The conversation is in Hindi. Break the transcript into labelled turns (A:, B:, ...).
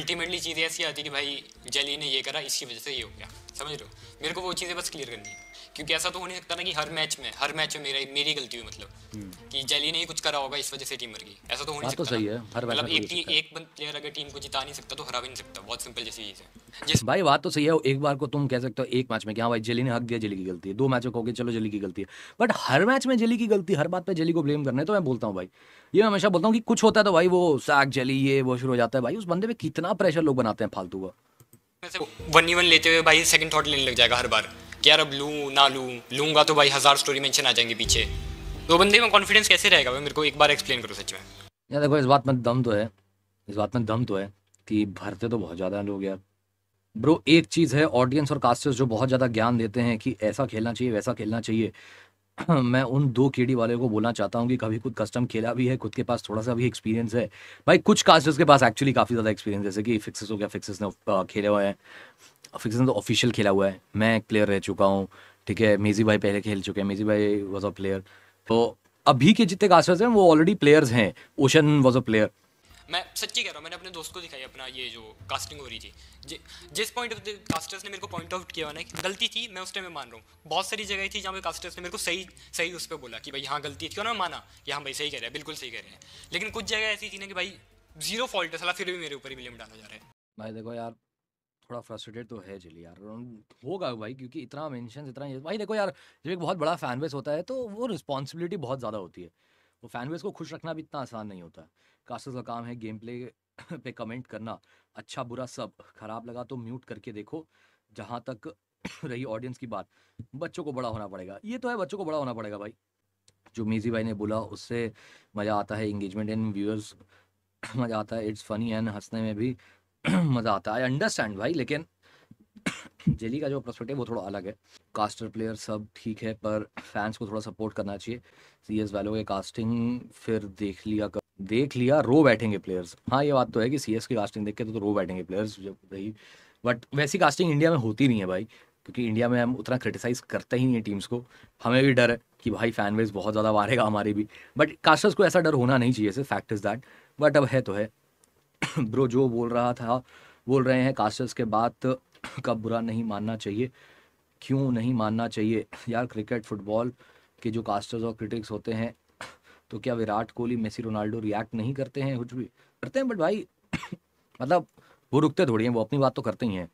A: अल्टीमेटली चीज़ें ऐसी आती कि भाई जली ने ये करा इसकी वजह से ये हो गया समझ लो मेरे को वो चीज़ें बस क्लियर करनी है क्योंकि ऐसा तो हो नहीं सकता ना कि हर मैच में हर मैच में मेरा मेरी गलती हुई मतलब हम्म। कि जेली ने ही कुछ करा होगा इस वजह से टीम मर गई ऐसा तो हो नहीं तो सकता तो सही है हर मतलब एक टीम एक प्लेयर अगर टीम को जिता नहीं सकता तो हरा भी नहीं सकता बहुत सिंपल जैसी चीज है
B: जिस भाई बात तो सही है एक बार को तुम कह सकते हो एक मैच में कि हाँ भाई जेली ने हक दिया जेली की गलती है दो मैच में कहोगे चलो जेली की गलती है बट हर मैच में जेली की गलती हर बात पर जेली को ब्लेम करना है तो मैं बोलता हूँ भाई ये मैं हमेशा बोलता हूँ कि कुछ होता है तो भाई वो सैक जेली ये वो शुरू हो जाता है भाई उस बंदे पे कितना प्रेशर लोग बनाते हैं फालतू का
A: वन ई वन लेते हुए भाई सेकंड थॉट लेने लग जाएगा हर बार कि यार अब लूँ ना लूँ लूँगा तो भाई हज़ार स्टोरी मैंशन आ जाएंगे पीछे दो बंदे में कॉन्फिडेंस कैसे रहेगा भाई मेरे को एक बार एक्सप्लेन करो सच में
B: यार देखो इस बात में दम तो है इस बात में दम तो है कि भरते तो बहुत ज़्यादा लोग यार ब्रो एक चीज़ है ऑडियंस और कास्टर्स जो बहुत ज़्यादा ज्ञान देते हैं कि ऐसा खेलना चाहिए वैसा खेलना चाहिए मैं उन दो केडी वाले को बोलना चाहता हूँ कि कभी खुद कस्टम खेला भी है खुद के पास थोड़ा सा भी एक्सपीरियंस है भाई कुछ कास्टर्स के पास एक्चुअली काफ़ी ज़्यादा एक्सपीरियंस जैसे कि फिक्सेस हो गया फिक्सेस ने खेले हुए हैं फिक्सेस ने तो ऑफिशियल खेला हुआ है मैं एक प्लेयर रह चुका हूँ ठीक है मेजी भाई पहले खेल चुके हैं मेजी भाई वॉज अ प्लेयर तो अभी के जितने कास्टर्स हैं वो ऑलरेडी प्लेयर्स हैं ओशन वॉज अ प्लेयर मैं सच्ची कह रहा हूँ मैंने अपने दोस्त को दिखाई अपना ये जो कास्टिंग हो रही थी
A: जि, जिस पॉइंट ऑफ कास्टर्स ने मेरे को पॉइंट आउट किया ना गलती थी मैं उस टाइम में मान रहा हूँ बहुत सारी जगह थी जहाँ पे कास्टर्स ने मेरे को सही सही उस पर बोला कि भाई यहाँ गलती थी क्यों ना माना कि हाँ भाई सही कह रहे हैं बिल्कुल सही कह रहे हैं लेकिन कुछ जगह ऐसी थी ना कि भाई जीरो फॉल्ट है सला फिर भी मेरे ऊपर ही ब्लेम डाला जा रहा है
B: भाई देखो यार थोड़ा फ्रस्ट्रेटेड तो है जिली यार होगा भाई क्योंकि इतना मेंशन इतना भाई देखो यार जब एक बहुत बड़ा फैन बेस होता है तो वो रिस्पॉन्सिबिलिटी बहुत ज़्यादा होती है वो फैन बेस को खुश रखना भी इतना आसान नहीं होता है कास्टर्स का काम है गेम प्ले पे कमेंट करना अच्छा बुरा सब खराब लगा तो म्यूट करके देखो जहाँ तक रही ऑडियंस की बात बच्चों को बड़ा होना पड़ेगा ये तो है बच्चों को बड़ा होना पड़ेगा भाई जो मीजी भाई ने बोला उससे मज़ा आता है इंगेजमेंट एंड व्यूअर्स मज़ा आता है इट्स फनी एंड हंसने में भी मज़ा आता है आई अंडरस्टैंड भाई लेकिन जेली का जो प्रस्पेक्टिव वो थोड़ा अलग है कास्टर प्लेयर सब ठीक है पर फैंस को थोड़ा सपोर्ट करना चाहिए सी एस वैलो के कास्टिंग फिर देख लिया कर देख लिया रो बैठेंगे प्लेयर्स हाँ ये बात तो है कि सी एस की कास्टिंग देख के तो, तो रो बैठेंगे प्लेयर्स जब रही बट वैसी कास्टिंग इंडिया में होती नहीं है भाई क्योंकि इंडिया में हम उतना क्रिटिसाइज करते ही नहीं है टीम्स को हमें भी डर है कि भाई फैन बेस बहुत ज़्यादा मारेगा हमारे भी बट कास्टर्स को ऐसा डर होना नहीं चाहिए सिर्फ फैक्ट इज़ दैट बट अब है तो है ब्रो जो बोल रहा था बोल रहे हैं कास्टर्स के बाद कब बुरा नहीं मानना चाहिए क्यों नहीं मानना चाहिए यार क्रिकेट फुटबॉल के जो कास्टर्स और क्रिटिक्स होते हैं तो क्या Virat Kohli Messi Ronaldo react नहीं करते हैं कुछ भी करते हैं बट भाई मतलब वो रुकते थोड़ी हैं वो अपनी बात तो करते ही हैं